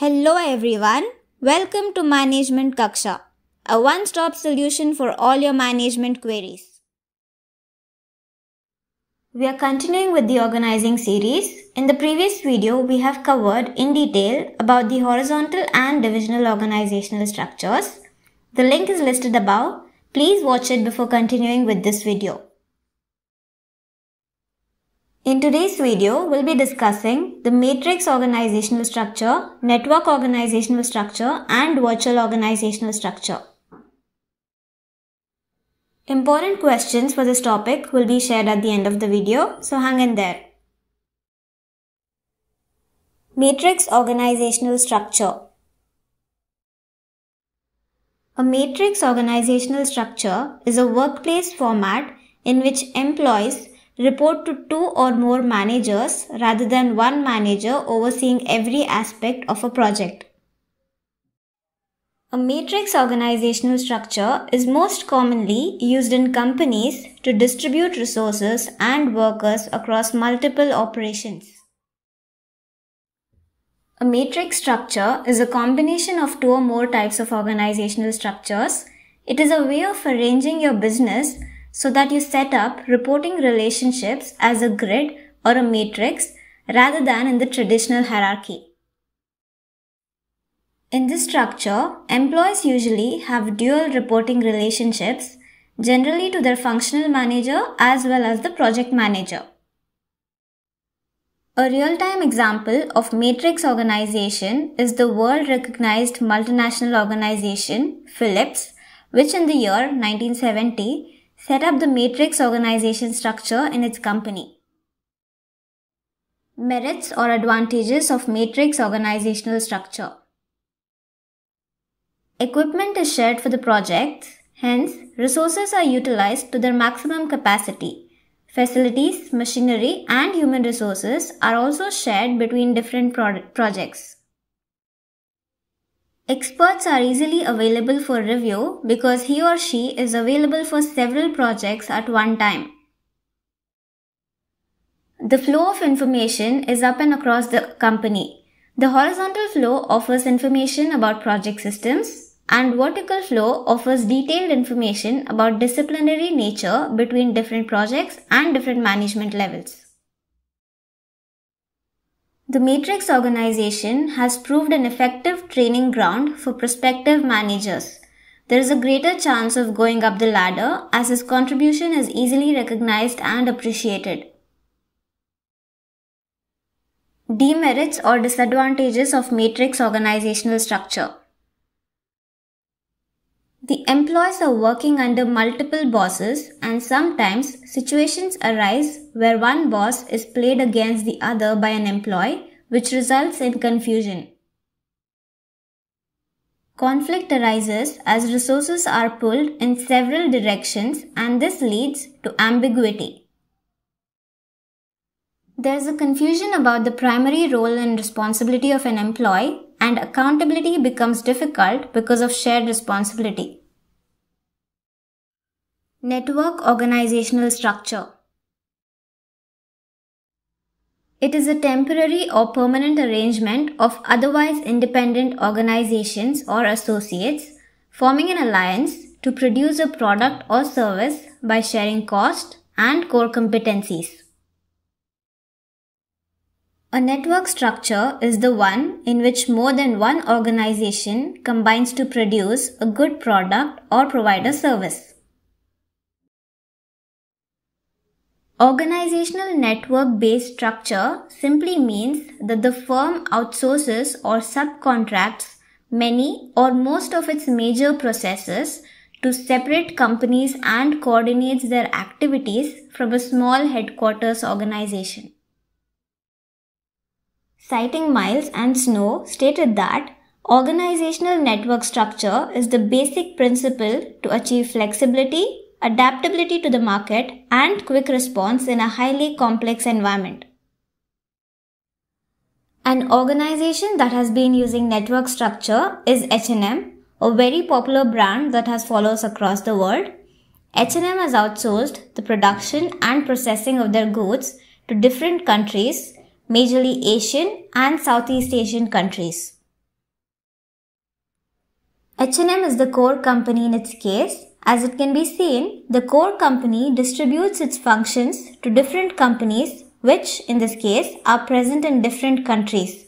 Hello everyone, welcome to Management Kaksha, a one-stop solution for all your management queries. We are continuing with the organizing series. In the previous video, we have covered in detail about the horizontal and divisional organizational structures. The link is listed above. Please watch it before continuing with this video. In today's video, we'll be discussing the matrix organizational structure, network organizational structure, and virtual organizational structure. Important questions for this topic will be shared at the end of the video, so hang in there. Matrix organizational structure. A matrix organizational structure is a workplace format in which employees report to two or more managers rather than one manager overseeing every aspect of a project. A matrix organizational structure is most commonly used in companies to distribute resources and workers across multiple operations. A matrix structure is a combination of two or more types of organizational structures. It is a way of arranging your business so that you set up reporting relationships as a grid or a matrix rather than in the traditional hierarchy. In this structure, employees usually have dual reporting relationships, generally to their functional manager as well as the project manager. A real-time example of matrix organization is the world-recognized multinational organization, Philips, which in the year 1970 set up the matrix organization structure in its company. Merits or advantages of matrix organizational structure. Equipment is shared for the projects, hence, resources are utilized to their maximum capacity. Facilities, machinery, and human resources are also shared between different pro projects. Experts are easily available for review because he or she is available for several projects at one time. The flow of information is up and across the company. The horizontal flow offers information about project systems and vertical flow offers detailed information about disciplinary nature between different projects and different management levels. The Matrix organization has proved an effective training ground for prospective managers. There is a greater chance of going up the ladder as his contribution is easily recognized and appreciated. Demerits or disadvantages of matrix organizational structure. The employees are working under multiple bosses and sometimes situations arise where one boss is played against the other by an employee which results in confusion. Conflict arises as resources are pulled in several directions and this leads to ambiguity. There is a confusion about the primary role and responsibility of an employee and accountability becomes difficult because of shared responsibility. Network organizational structure. It is a temporary or permanent arrangement of otherwise independent organizations or associates forming an alliance to produce a product or service by sharing cost and core competencies. A network structure is the one in which more than one organization combines to produce a good product or provide a service. Organizational network based structure simply means that the firm outsources or subcontracts many or most of its major processes to separate companies and coordinates their activities from a small headquarters organization citing Miles and Snow, stated that organizational network structure is the basic principle to achieve flexibility, adaptability to the market, and quick response in a highly complex environment. An organization that has been using network structure is H&M, a very popular brand that has followers across the world. H&M has outsourced the production and processing of their goods to different countries majorly Asian and Southeast Asian countries. H&M is the core company in its case. As it can be seen, the core company distributes its functions to different companies which in this case are present in different countries.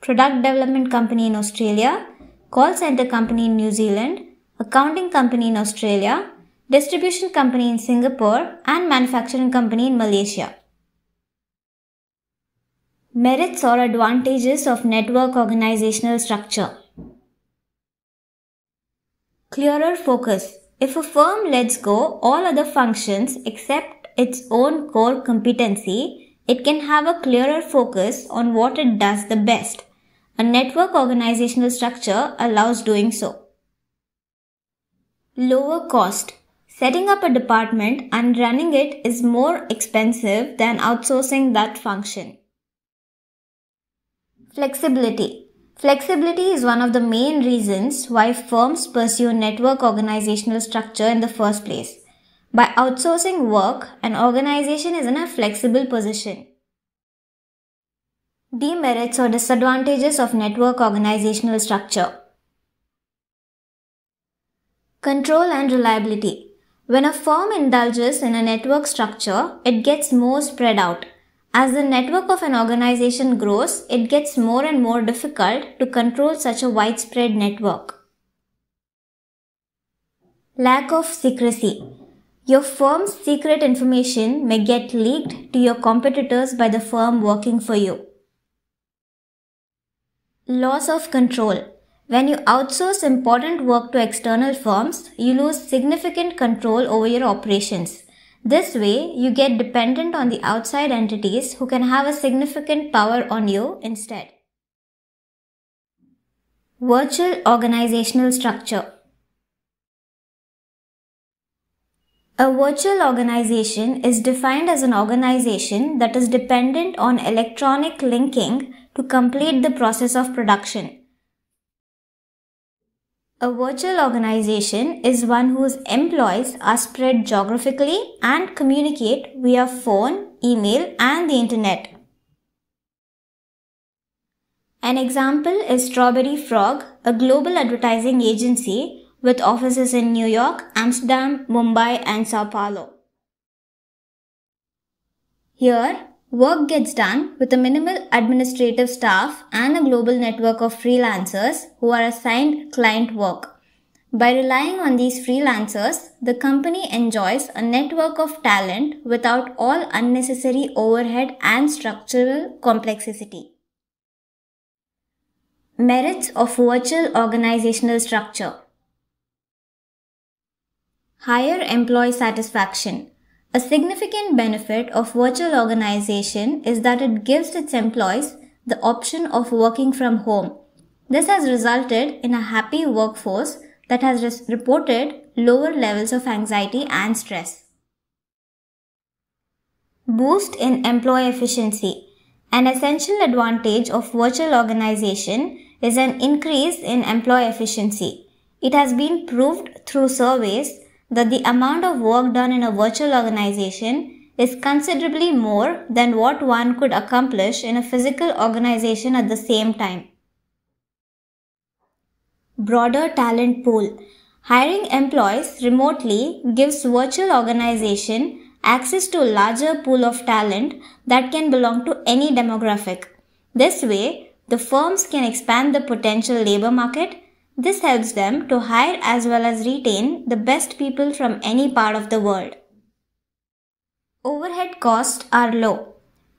Product development company in Australia, call center company in New Zealand, accounting company in Australia, distribution company in Singapore and manufacturing company in Malaysia. Merits or advantages of network organizational structure. Clearer focus. If a firm lets go all other functions except its own core competency, it can have a clearer focus on what it does the best. A network organizational structure allows doing so. Lower cost. Setting up a department and running it is more expensive than outsourcing that function. Flexibility. Flexibility is one of the main reasons why firms pursue network organizational structure in the first place. By outsourcing work, an organization is in a flexible position. Demerits or disadvantages of network organizational structure. Control and reliability. When a firm indulges in a network structure, it gets more spread out. As the network of an organization grows, it gets more and more difficult to control such a widespread network. Lack of secrecy. Your firm's secret information may get leaked to your competitors by the firm working for you. Loss of control. When you outsource important work to external firms, you lose significant control over your operations this way, you get dependent on the outside entities who can have a significant power on you instead. Virtual organizational structure. A virtual organization is defined as an organization that is dependent on electronic linking to complete the process of production. A virtual organization is one whose employees are spread geographically and communicate via phone, email, and the internet. An example is Strawberry Frog, a global advertising agency with offices in New York, Amsterdam, Mumbai, and Sao Paulo. Here, Work gets done with a minimal administrative staff and a global network of freelancers who are assigned client work. By relying on these freelancers, the company enjoys a network of talent without all unnecessary overhead and structural complexity. Merits of virtual organizational structure. Higher employee satisfaction. A significant benefit of virtual organization is that it gives its employees the option of working from home. This has resulted in a happy workforce that has reported lower levels of anxiety and stress. Boost in employee efficiency. An essential advantage of virtual organization is an increase in employee efficiency. It has been proved through surveys that the amount of work done in a virtual organization is considerably more than what one could accomplish in a physical organization at the same time. Broader talent pool. Hiring employees remotely gives virtual organization access to a larger pool of talent that can belong to any demographic. This way, the firms can expand the potential labor market this helps them to hire as well as retain the best people from any part of the world. Overhead costs are low.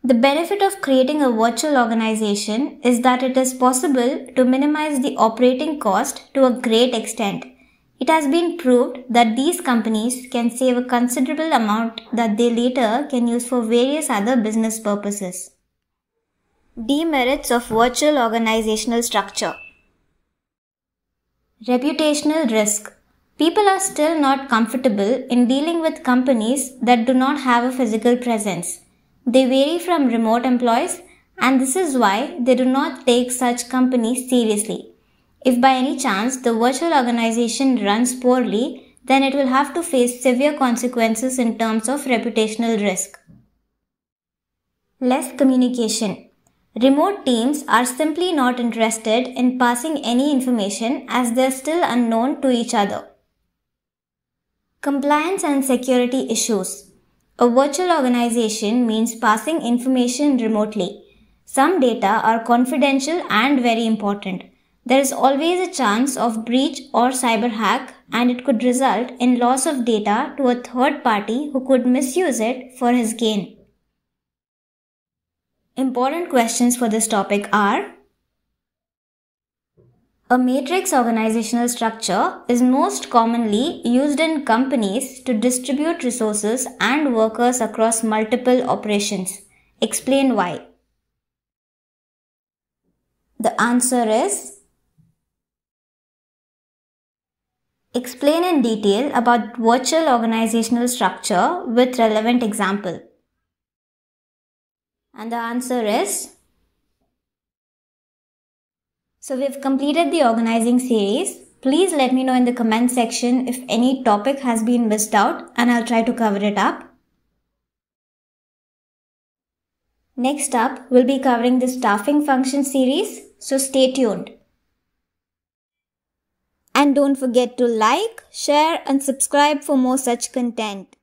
The benefit of creating a virtual organization is that it is possible to minimize the operating cost to a great extent. It has been proved that these companies can save a considerable amount that they later can use for various other business purposes. Demerits of virtual organizational structure. Reputational risk. People are still not comfortable in dealing with companies that do not have a physical presence. They vary from remote employees, and this is why they do not take such companies seriously. If by any chance the virtual organization runs poorly, then it will have to face severe consequences in terms of reputational risk. Less communication. Remote teams are simply not interested in passing any information as they're still unknown to each other. Compliance and security issues. A virtual organization means passing information remotely. Some data are confidential and very important. There is always a chance of breach or cyber hack and it could result in loss of data to a third party who could misuse it for his gain. Important questions for this topic are A matrix organizational structure is most commonly used in companies to distribute resources and workers across multiple operations. Explain why. The answer is Explain in detail about virtual organizational structure with relevant example. And the answer is so we've completed the organizing series. Please let me know in the comment section if any topic has been missed out and I'll try to cover it up. Next up, we'll be covering the staffing function series, so stay tuned. And don't forget to like, share and subscribe for more such content.